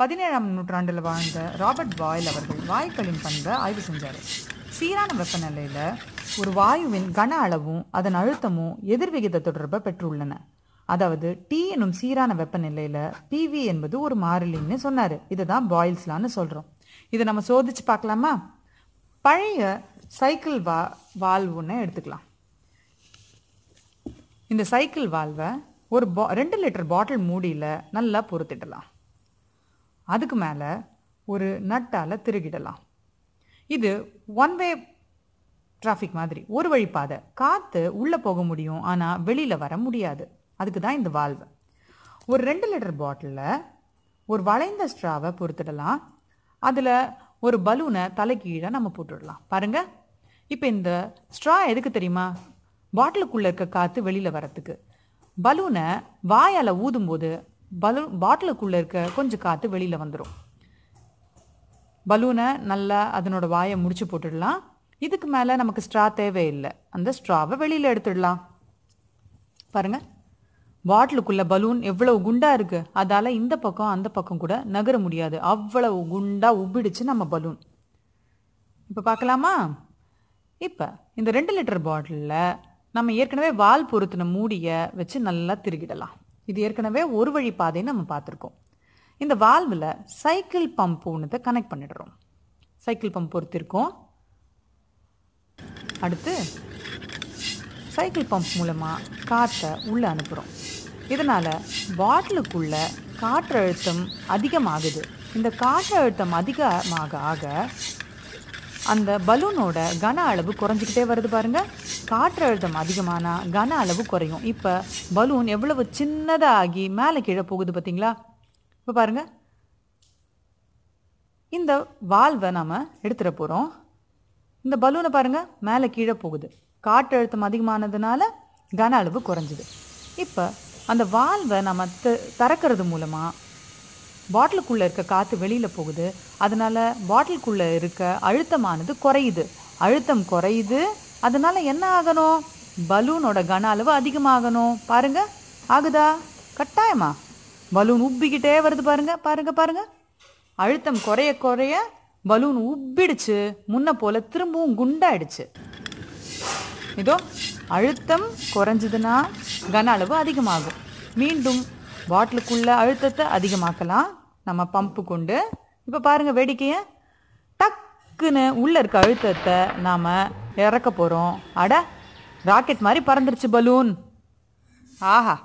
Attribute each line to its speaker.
Speaker 1: பதினேழாம் நூற்றாண்டில் வாழ்ந்த ராபர்ட் பாயில் அவர்கள் வாயுக்களின் பண்பை ஆய்வு செஞ்சார் சீரான வெப்பநிலையில் ஒரு வாயுவின் கன அளவும் அதன் அழுத்தமும் எதிர்விகித தொடர்பை பெற்றுள்ளன அதாவது டி என்னும் சீரான வெப்பநிலையில் பிவி என்பது ஒரு மாறிலின்னு சொன்னார் இதை தான் பாயில்ஸ்லான்னு சொல்கிறோம் இதை நம்ம சோதிச்சு பார்க்கலாமா பழைய சைக்கிள் வா வால்வுன்னு எடுத்துக்கலாம் இந்த சைக்கிள் வால்வை ஒரு பா ரெண்டு லிட்டர் பாட்டில் மூடியில் நல்லா பொறுத்திடலாம் அதுக்கு மேலே ஒரு நட்டால் திருகிடலாம் இது ஒன் வே டிராஃபிக் மாதிரி ஒரு வழி பாதை காற்று உள்ளே போக முடியும் ஆனால் வெளியில் வர முடியாது அதுக்கு தான் இந்த வால்வு ஒரு ரெண்டு லிட்டர் பாட்டிலில் ஒரு வளைந்த ஸ்ட்ராவை பொறுத்துடலாம் அதில் ஒரு பலூனை தலைக்கீழாக நம்ம போட்டுடலாம் பாருங்கள் இப்போ இந்த ஸ்ட்ரா எதுக்கு தெரியுமா பாட்டிலுக்குள்ளே இருக்க காற்று வெளியில் வரத்துக்கு பலூனை வாயால் ஊதும்போது பலூன் பாட்டிலுக்குள்ளே இருக்க கொஞ்சம் காற்று வெளியில் வந்துடும் பலூனை நல்லா அதனோட வாயை முடிச்சு போட்டுடலாம் இதுக்கு மேலே நமக்கு ஸ்ட்ரா தேவையில்லை அந்த ஸ்ட்ராவை வெளியில் எடுத்துடலாம் பாருங்கள் பாட்டிலுக்குள்ளே பலூன் எவ்வளவு குண்டாக இருக்குது அதால் இந்த பக்கம் அந்த பக்கம் கூட நகர முடியாது அவ்வளவு குண்டாக உப்பிடிச்சு நம்ம பலூன் இப்போ பார்க்கலாமா இப்போ இந்த ரெண்டு லிட்டர் பாட்டிலில் நம்ம ஏற்கனவே வால் பொருத்தின மூடியை வச்சு நல்லா திருகிடலாம் இது ஏற்கனவே ஒரு வழி பாதைன்னு நம்ம பார்த்துருக்கோம் இந்த வால்வில் சைக்கிள் பம்ப் ஒன்றத்தை கனெக்ட் பண்ணிடுறோம் சைக்கிள் பம்ப் பொறுத்திருக்கோம் அடுத்து சைக்கிள் பம்ப் மூலமாக காற்றை உள்ளே அனுப்புகிறோம் இதனால் காற்று அழுத்தம் அதிகமாகுது இந்த காற்று அழுத்தம் அதிகமாக ஆக அந்த பலூனோட கன அளவு குறைஞ்சிக்கிட்டே வருது பாருங்கள் காற்றழுத்தம் அதிகமானா கன அளவு குறையும் இப்போ பலூன் எவ்வளவு சின்னதாக ஆகி மேலே கீழே போகுது பார்த்தீங்களா இப்போ பாருங்கள் இந்த வால்வை நம்ம எடுத்துட போகிறோம் இந்த பலூனை பாருங்கள் மேலே கீழே போகுது காற்றழுத்தம் அதிகமானதுனால கன அளவு குறைஞ்சிது இப்போ அந்த வால்வை நம்ம த திறக்கிறது மூலமாக பாட்டிலுக்குள்ளே இருக்க காற்று வெளியில் போகுது அதனால் பாட்டிலுக்குள்ளே இருக்க அழுத்தமானது குறையுது அழுத்தம் குறையுது அதனால் என்ன ஆகணும் பலூனோட கன அளவு அதிகமாகணும் பாருங்க ஆகுதா கட்டாயமா பலூன் உப்பிக்கிட்டே வருது பாருங்க பாருங்க பாருங்க அழுத்தம் குறைய குறைய பலூன் உப்பிடுச்சு முன்ன போல திரும்பவும் குண்டாயிடுச்சு இதோ அழுத்தம் குறைஞ்சதுன்னா கன அளவு அதிகமாகும் மீண்டும் பாட்டிலுக்குள்ள அழுத்தத்தை அதிகமாக்கலாம் நம்ம பம்பு கொண்டு இப்போ பாருங்கள் வேடிக்கையை டக்குன்னு உள்ளே இருக்க அழுத்தத்தை நாம் இறக்க போகிறோம் அட ராக்கெட் மாதிரி பறந்துருச்சு பலூன் ஆஹா